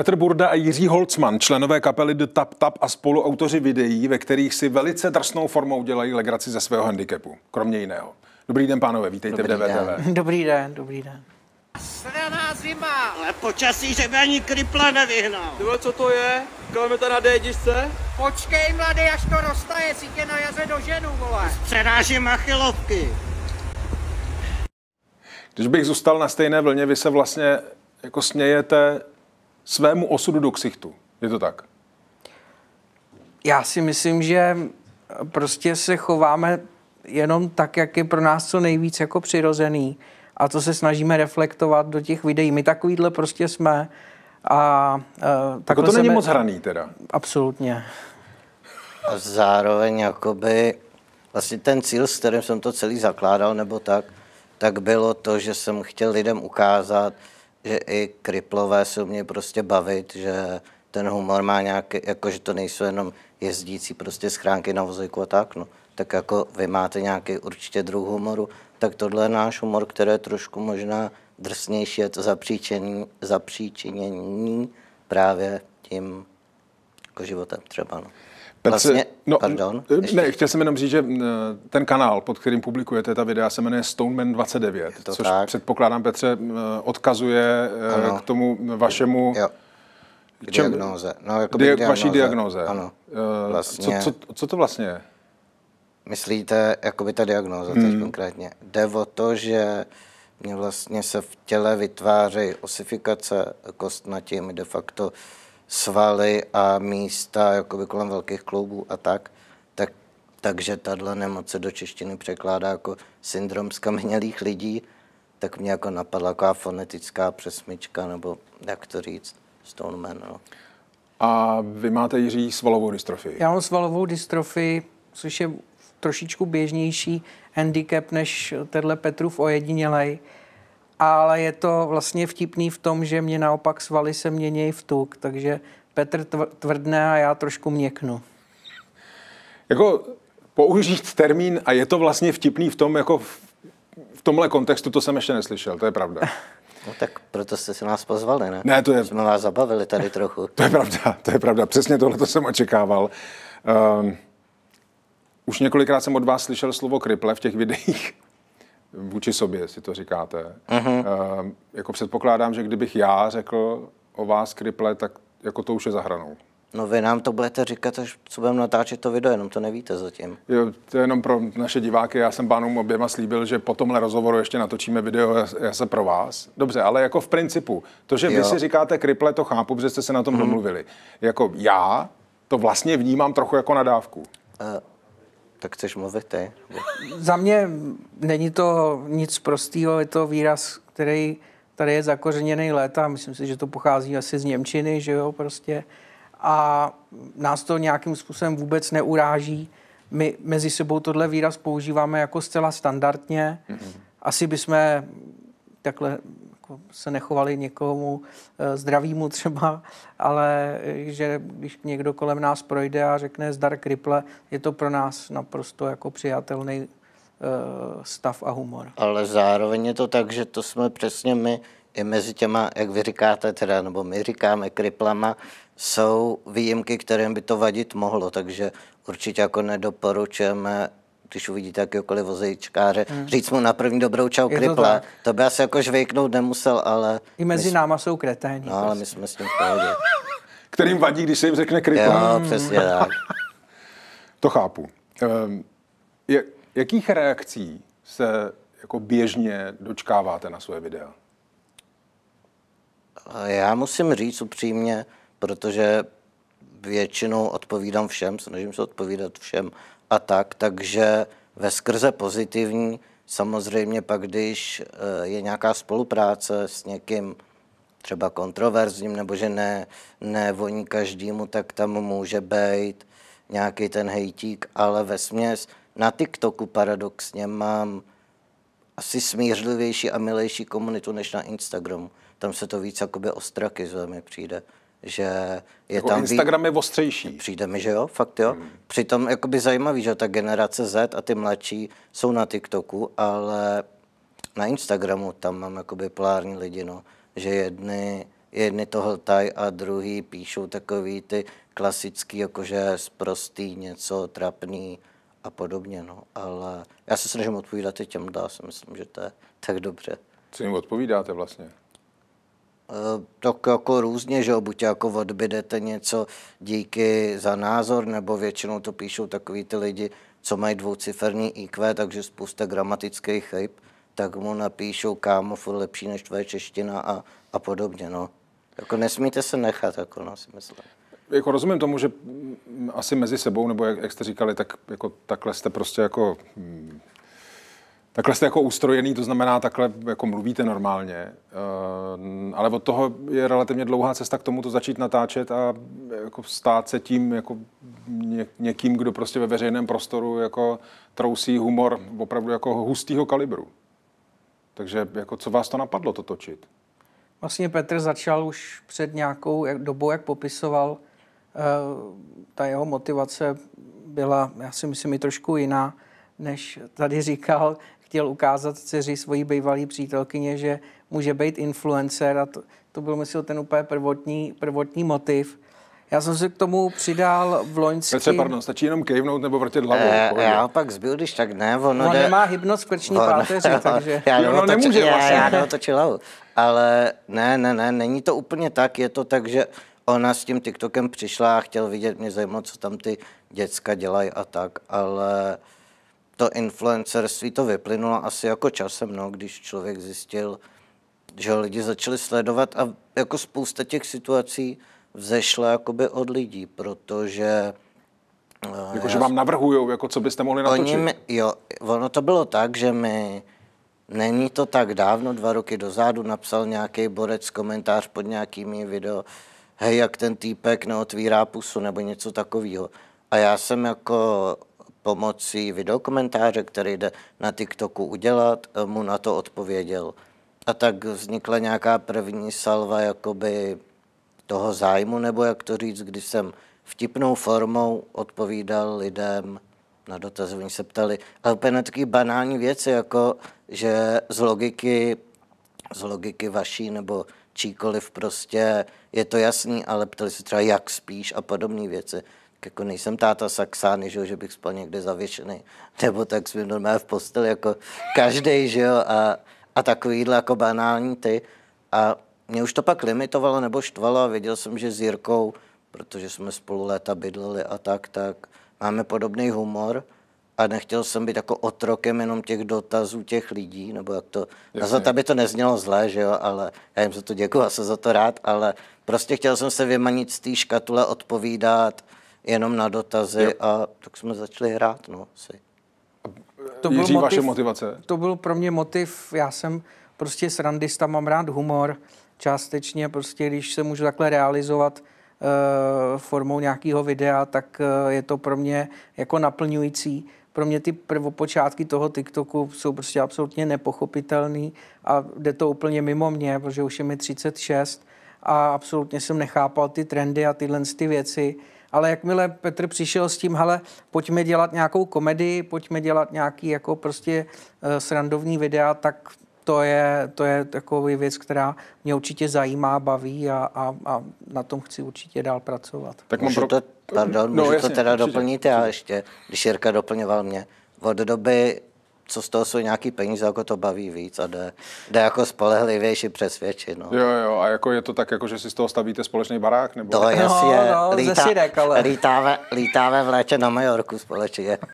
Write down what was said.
Petr Burda a Jiří Holcman, členové kapely The Tap Tap a spoluautoři videí, ve kterých si velice drsnou formou dělají legraci ze svého handicapu, kromě jiného. Dobrý den, pánové, vítejte dobrý v DVTV. Den. Dobrý den, dobrý den. Sraná zima! Ale počasí, že by ani kripla nevyhnal. Tyhle, co to je? to na d Počkej, mladý, až to roztaje, si tě na jaře ženu, vole. Přerážím machilovky. Když bych zůstal na stejné vlně, vy se vlastně jako smějete svému osudu do ksichtu. Je to tak? Já si myslím, že prostě se chováme jenom tak, jak je pro nás co nejvíc jako přirozený a to se snažíme reflektovat do těch videí. My takovýhle prostě jsme a uh, e, jako tak to není jsme... moc hraný teda. Absolutně. A zároveň jakoby vlastně ten cíl, s kterým jsem to celý zakládal nebo tak, tak bylo to, že jsem chtěl lidem ukázat, že i kriplové se mě prostě bavit, že ten humor má nějaký, jakože to nejsou jenom jezdící prostě schránky na vozíku a tak, no. Tak jako vy máte nějaký určitě druh humoru, tak tohle je náš humor, který je trošku možná drsnější, je to zapříčení, zapříčinění právě tím jako životem třeba. No. Petr, vlastně, no, pardon, ještě. ne, chtěl jsem jenom říct, že ten kanál, pod kterým publikujete ta videa, se jmenuje Stoneman 29, což tak? předpokládám, Petře, odkazuje eh, ano. k tomu vašemu... Jo. K čem, diagnoze. No, jako dia- diagnoze. Vaší diagnoze. Ano. Eh, vlastně. Co, co, co to vlastně je? Myslíte, jakoby ta diagnoza hmm. teď konkrétně? Jde o to, že mě vlastně se v těle vytváří osifikace kostnatí, mi de facto uh, svaly a místa jakoby kolem velkých kloubů a tak, tak takže tahle nemoc se do češtiny překládá jako syndrom skamenělých lidí, tak mě jako napadla taková fonetická přesmička, nebo jak to říct, Stoneman. No. A vy máte, Jiří, svalovou dystrofii. Já mám svalovou dystrofii, což je trošičku běžnější handicap než tenhle Petrův ojedinělej ale je to vlastně vtipný v tom, že mě naopak svaly se mění v tuk, takže Petr tvrdne a já trošku měknu. Jako použít termín a je to vlastně vtipný v tom, jako v, v tomhle kontextu, to jsem ještě neslyšel, to je pravda. No tak proto jste si nás pozvali, ne? Ne, to je... Jsme vás zabavili tady trochu. To je pravda, to je pravda. Přesně tohle to jsem očekával. Um, už několikrát jsem od vás slyšel slovo kriple v těch videích vůči sobě, si to říkáte. Uh-huh. E, jako předpokládám, že kdybych já řekl o vás kriple, tak jako to už je za hranou. No vy nám to budete říkat, až co budeme natáčet to video, jenom to nevíte zatím. Jo, to je jenom pro naše diváky. Já jsem pánům oběma slíbil, že po tomhle rozhovoru ještě natočíme video Já se pro vás. Dobře, ale jako v principu, to, že jo. vy si říkáte kriple, to chápu, protože jste se na tom hmm. domluvili. Jako já to vlastně vnímám trochu jako nadávku. Uh, tak chceš mluvit ty? Za mě není to nic prostého, je to výraz, který tady je zakořeněný léta. Myslím si, že to pochází asi z Němčiny, že jo, prostě. A nás to nějakým způsobem vůbec neuráží. My mezi sebou tohle výraz používáme jako zcela standardně. Mm-hmm. Asi bychom takhle jako se nechovali někomu eh, zdravímu třeba, ale že když někdo kolem nás projde a řekne zdar kriple, je to pro nás naprosto jako přijatelný eh, stav a humor. Ale zároveň je to tak, že to jsme přesně my i mezi těma, jak vy říkáte teda, nebo my říkáme kriplama, jsou výjimky, kterým by to vadit mohlo, takže určitě jako nedoporučujeme když uvidíte jakýkoliv vozejčkáře, hmm. říct mu na první dobrou čau kriple. To, to by asi jako žvejknout nemusel, ale... I mezi jsme... náma jsou kreténi. No, ale my prostě. jsme s tím v pohodě. Kterým vadí, když se jim řekne kriple. Jo, hmm. přesně tak. to chápu. Um, je, jakých reakcí se jako běžně dočkáváte na svoje videa? Eh, já musím říct upřímně, protože většinou odpovídám všem, snažím se odpovídat všem a tak, takže ve skrze pozitivní samozřejmě pak, když eh, je nějaká spolupráce s někým třeba kontroverzním, nebo že ne, voní každému, tak tam může být nějaký ten hejtík, ale ve směs na TikToku paradoxně mám asi smířlivější a milejší komunitu než na Instagramu. Tam se to víc jakoby ostrakizuje, mi přijde že je jako tam... Instagram je ostřejší. Přijde mi, že jo, fakt jo. Hmm. Přitom jakoby zajímavý, že ta generace Z a ty mladší jsou na TikToku, ale na Instagramu tam mám jakoby polární lidi, no. Že jedny, jedny to hltaj a druhý píšou takový ty klasický, jakože sprostý něco, trapný a podobně, no. Ale já se snažím odpovídat i těm dá, si myslím, že to je tak dobře. Co jim odpovídáte vlastně? Eh, tak jako různě, že jo, buď jako odbydete něco díky za názor, nebo většinou to píšou takový ty lidi, co mají dvouciferní IQ, takže spousta gramatických chyb, tak mu napíšou kámo, furt lepší než tvoje čeština a, a podobně, no. Jako nesmíte se nechat, jako no, si myslím. Jako rozumím tomu, že mm, asi mezi sebou, nebo jak, jak jste říkali, tak jako takhle jste prostě jako mm, Takhle jste jako ustrojený, to znamená, takhle jako mluvíte normálně, eh, ale od toho je relativně dlouhá cesta k tomu to začít natáčet a jako stát se tím jako někým, kdo prostě ve veřejném prostoru jako trousí humor opravdu jako hustýho kalibru. Takže jako co vás to napadlo to točit? Vlastně Petr začal už před nějakou dobou, jak popisoval, eh, ta jeho motivace byla, já si myslím, i trošku jiná než tady říkal, chtěl ukázat dceři svojí bývalý přítelkyně, že může být influencer a to, to byl, myslím, ten úplně prvotní, prvotní motiv. Já jsem se k tomu přidal v loňském... Petře, pardon, stačí jenom kejvnout nebo vrtět hlavu. E, já pak zbyl, když tak ne, ono On jde... nemá hybnost krční on, páteři, takže... Já no, nemůže já, vlastně. já točil hlavu. Ale ne, ne, ne, není to úplně tak, je to tak, že ona s tím TikTokem přišla a chtěl vidět, mě zajímalo, co tam ty děcka dělají a tak, ale to influencerství to vyplynulo asi jako časem, no, když člověk zjistil, že ho lidi začali sledovat a jako spousta těch situací vzešla jakoby od lidí, protože... Eh, jako, že vám navrhujou, jako co byste mohli natočit. Oni mi, jo, ono to bylo tak, že mi není to tak dávno, dva roky dozadu, napsal nějaký borec komentář pod nějakými video, hej, jak ten týpek neotvírá pusu, nebo něco takového. A já jsem jako pomocí videokomentáře, který jde na TikToku udělat, eh, mu na to odpověděl. A tak vznikla nějaká první salva jakoby toho zájmu, nebo jak to říct, když jsem vtipnou formou odpovídal lidem na dotazy. Oni se ptali, ale úplně na taky banální věci, jako že z logiky, z logiky vaší nebo číkoliv prostě je to jasný, ale ptali se třeba, jak spíš a podobné věci jako nejsem táta Saxány, že, že bych spal někde zavěšený, nebo tak jsme normálně v posteli, jako každý, že jo, a, a takovýhle jako banální ty. A mě už to pak limitovalo nebo štvalo a věděl jsem, že s Jirkou, protože jsme spolu léta bydleli a tak, tak máme podobný humor a nechtěl jsem být jako otrokem jenom těch dotazů těch lidí, nebo jak to, Na aby to neznělo zlé, že jo, ale já jim za to děkuji a jsem za to rád, ale prostě chtěl jsem se vymanit z té škatule, odpovídat, jenom na dotazy jo. a tak jsme začali hrát, no, si. To byl Jiří, motiv, vaše motivace? To byl pro mě motiv, já jsem prostě srandista, mám rád humor, částečně prostě, když se můžu takhle realizovat uh, formou nějakého videa, tak uh, je to pro mě jako naplňující. Pro mě ty prvopočátky toho TikToku jsou prostě absolutně nepochopitelný a jde to úplně mimo mě, protože už je mi 36 a absolutně jsem nechápal ty trendy a tyhle ty věci. Ale jakmile Petr přišel s tím, hele, pojďme dělat nějakou komedii, pojďme dělat nějaký jako prostě uh, srandovní videa, tak to je, to je takový věc, která mě určitě zajímá, baví a, a, a na tom chci určitě dál pracovat. Tak můžu to, pardon, no, můžu jasně, to teda určitě, doplnit já ještě, když Jirka doplňoval mě. Od doby co z toho jsou nějaký peníze, jako to baví víc a jde, jde jako spolehlivější přesvědčit. No. Jo, jo, a jako je to tak, jako, že si z toho stavíte společný barák? Nebo... To je, no, no, lítá, zesirek, ale... lítáme, lítáme v létě na Majorku společně.